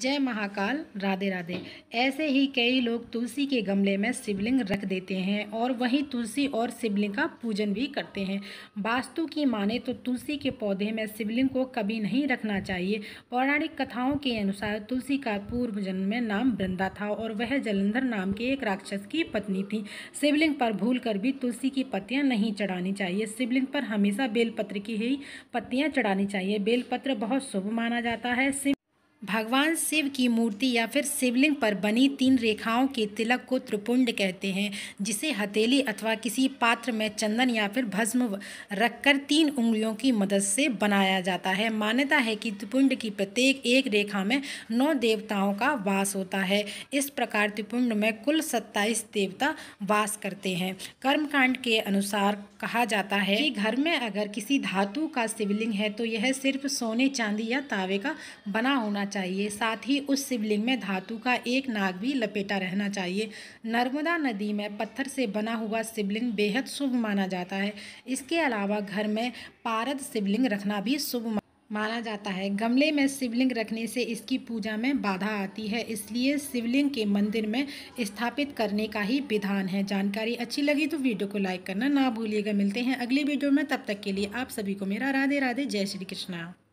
जय महाकाल राधे राधे ऐसे ही कई लोग तुलसी के गमले में शिवलिंग रख देते हैं और वहीं तुलसी और शिवलिंग का पूजन भी करते हैं वास्तु की माने तो तुलसी के पौधे में शिवलिंग को कभी नहीं रखना चाहिए पौराणिक कथाओं के अनुसार तुलसी का पूर्व जन्म में नाम वृंदा था और वह जलंधर नाम के एक राक्षस की पत्नी थी शिवलिंग पर भूल कर भी तुलसी की पत्तियाँ नहीं चढ़ानी चाहिए शिवलिंग पर हमेशा बेलपत्र की ही पत्तियाँ चढ़ानी चाहिए बेलपत्र बहुत शुभ माना जाता है शिव भगवान शिव की मूर्ति या फिर शिवलिंग पर बनी तीन रेखाओं के तिलक को त्रिपुंड कहते हैं जिसे हथेली अथवा किसी पात्र में चंदन या फिर भस्म रखकर तीन उंगलियों की मदद से बनाया जाता है मान्यता है कि त्रिपुंड की प्रत्येक एक रेखा में नौ देवताओं का वास होता है इस प्रकार त्रिपुंड में कुल सत्ताईस देवता वास करते हैं कर्मकांड के अनुसार कहा जाता है कि घर में अगर किसी धातु का शिवलिंग है तो यह सिर्फ सोने चांदी या तावे का बना होना चाहिए चाहिए साथ ही उस शिवलिंग में धातु का एक नाग भी लपेटा रहना चाहिए नर्मदा नदी में पत्थर से बना हुआ शिवलिंग बेहद शुभ माना जाता है इसके अलावा घर में पारद शिवलिंग रखना भी शुभ माना जाता है गमले में शिवलिंग रखने से इसकी पूजा में बाधा आती है इसलिए शिवलिंग के मंदिर में स्थापित करने का ही विधान है जानकारी अच्छी लगी तो वीडियो को लाइक करना ना भूलिएगा मिलते हैं अगले वीडियो में तब तक के लिए आप सभी को मेरा राधे राधे जय श्री कृष्णा